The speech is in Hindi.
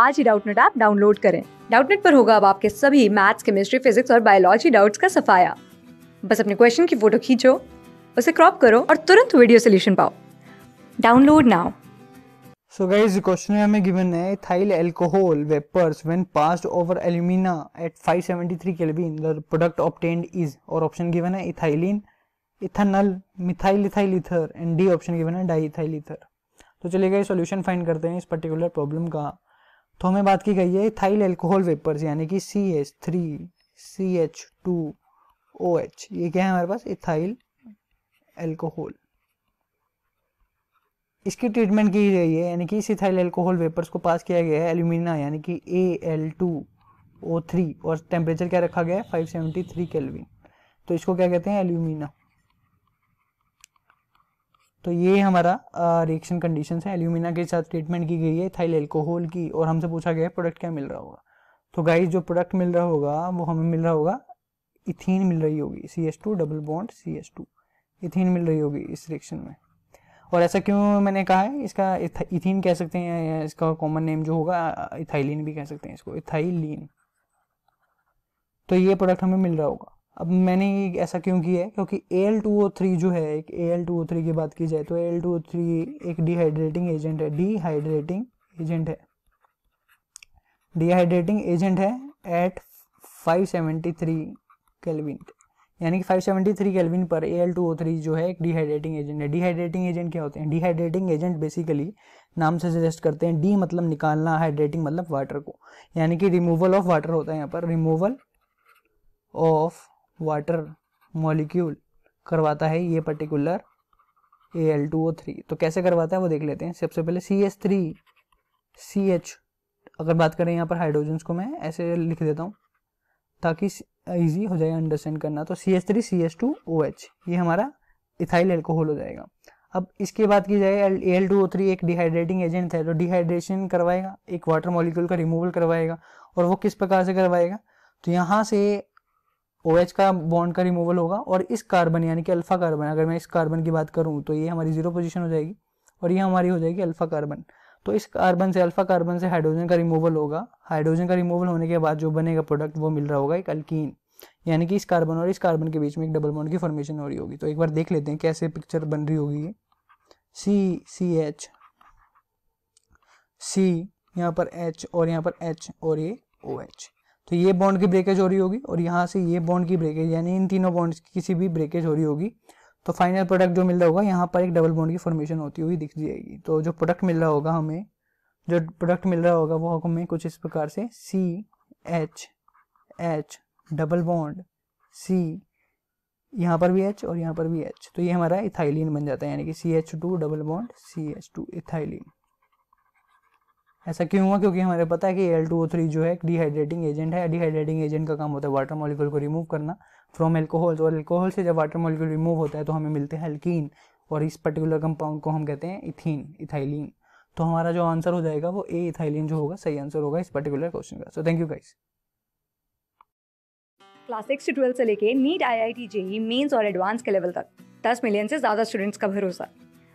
आज ही डाउटनेट ऐप डाउनलोड करें डाउटनेट पर होगा अब आपके सभी मैथ्स केमिस्ट्री फिजिक्स और बायोलॉजी डाउट्स का सफाया बस अपने क्वेश्चन की फोटो खींचो उसे क्रॉप करो और तुरंत वीडियो सोल्यूशन पाओ download now so guys question हमें गिवन है ethyl alcohol vapours when passed over alumina at 573 kelvin the product obtained is और ऑप्शन गिवन है ethylene ethanol methyl ethyl ether and D option given है डाईथाइल ईथर तो चलिए गाइस सॉल्यूशन फाइंड करते हैं इस पर्टिकुलर प्रॉब्लम का तो हमें बात की गई है थाइल एल्कोहल वेपर्स यानी कि C H three C H two O H ये क्या है हमारे पास इथाइल एल्कोहल इसकी ट्रीटमेंट की गई है यानी कि इस इथाइल एल्कोहल वेपर्स को पास किया गया है एल्यूमिना यानी कि A L two O three और टेम्परेचर क्या रखा गया है फाइव सेवेंटी थ्री केल्विन तो इसको क्या कहते हैं एल्यूमिना तो ये हमारा रिएक्शन कंडीशन है एल्यूमिना के साथ ट्रीटमेंट की गई है थाइल एल्कोहल की और हमसे पूछा गया है प्रोडक्ट क्या मिल रहा होगा तो गाइस जो प्रोडक्ट मिल रहा होगा वो हमें मिल रहा होगा इथीन मिल रही होगी C S two double bond C S two ethene मिल रही होगी इस रिएक्शन में और ऐसा क्यों मैंने कहा है इसका इथीन कह सकते हैं या इसका कॉमन नेम जो होगा इथाइलिन भी कह सकते हैं इसको इथाइलिन तो ये प्रोडक्ट हमें मिल रहा होगा अब मैंने ऐसा क्यों किया है क्योंकि A L two O three जो है एक A L two O three की बात की जाए तो A L two O three एक डिहाइड्रेटिंग एजेंट है डिहाइड्रेटिंग एजेंट है डिहाइड्रेटिंग एजेंट है एट थ्री कैलविन यानी कि थ्री कैलविन पर थ्री जो है एक डिहाइड्रेटिंग एजेंट है डिहाइड्रेटिंग एजेंट क्या होते हैं डिहाइड्रेटिंग एजेंट बेसिकली नाम से सजेस्ट करते हैं डी मतलब निकालना हाइड्रेटिंग मतलब वाटर को यानी कि रिमूवल ऑफ वाटर होता है यहाँ पर रिमूवल ऑफ वाटर मॉलिक्यूल करवाता है ये particular A L two O three तो कैसे करवाता है वो देख लेते हैं सबसे पहले C S three C H अगर बात करें यहाँ पर हाइड्रोजन्स को मैं ऐसे लिख देता हूँ ताकि ईजी हो जाए अंडरस्टैंड करना तो C S three C S two O H ये हमारा इथाइल एल्कोहल हो जाएगा अब इसके बाद की जाए A L two O three एक डिहाइड्रेटिंग एजेंट है तो डिहाइड्रेशन करवाएगा एक वाटर मॉलिक्यूल का रिमूवल करवाएगा और वो किस प्रकार से करवाएगा तो यहाँ से ओ OH का बॉन्ड का रिमूवल होगा और इस कार्बन यानी कि अल्फा कार्बन अगर मैं इस कार्बन की बात करूँ तो ये हमारी जीरो पोजिशन हो जाएगी और ये हमारी हो जाएगी अल्फा कार्बन तो इस कार्बन से अल्फा कार्बन से हाइड्रोजन का रिमूवल होगा हाइड्रोजन का रिमूवल होने के बाद जो बनेगा प्रोडक्ट वो मिल रहा होगा एक अल्कीन यानी कि इस कार्बन और इस कार्बन के बीच में एक डबल बॉन्ड की फॉर्मेशन हो रही होगी तो एक बार देख लेते हैं कैसे पिक्चर बन रही होगी ये सी सी एच सी यहाँ पर एच और यहाँ पर एच और ये ओ OH. एच तो ये बॉन्ड की ब्रेकेज हो रही होगी और यहाँ से ये बॉन्ड की ब्रेकेज यानी इन तीनों बॉन्ड की किसी भी ब्रेकेज हो रही होगी तो फाइनल प्रोडक्ट जो मिल रहा होगा यहाँ पर एक डबल बॉन्ड की फॉर्मेशन होती हुई दिख जाएगी तो जो प्रोडक्ट मिल रहा होगा हमें जो प्रोडक्ट मिल रहा होगा वो हमें कुछ इस प्रकार से C H H double bond C यहाँ पर भी एच और यहाँ पर भी एच तो ये हमारा इथाइलिन बन जाता है यानी कि C H two double bond C H two ethylene ऐसा क्यों हुआ क्योंकि हमारे पता है कि एल टू ओ थ्री जो है एक डिहाइड्रेटिंग एजेंट है डिहाइड्रेटिंग एजेंट का काम होता है वाटर मॉलिक्यूल को रिमूव करना फ्रॉम एल्कोहल और एल्कोहल से जब वाटर मॉलिक्यूल रिमूव होता है तो हमें मिलते हैं एल्कीन और इस पर्टिकुलर कंपाउंड को हम कहते हैं इथीन इथाइलिन तो हमारा जो आंसर हो जाएगा वो ए इथाइलिन जो होगा सही आंसर होगा इस पर्टिकुलर क्वेश्चन का so thank you guys class six से ट्वेल्थ से लेके NEET I I T JEE Mains और एडवांस के लेवल तक दस मिलियन से ज़्यादा स्टूडेंट्स का भरोसा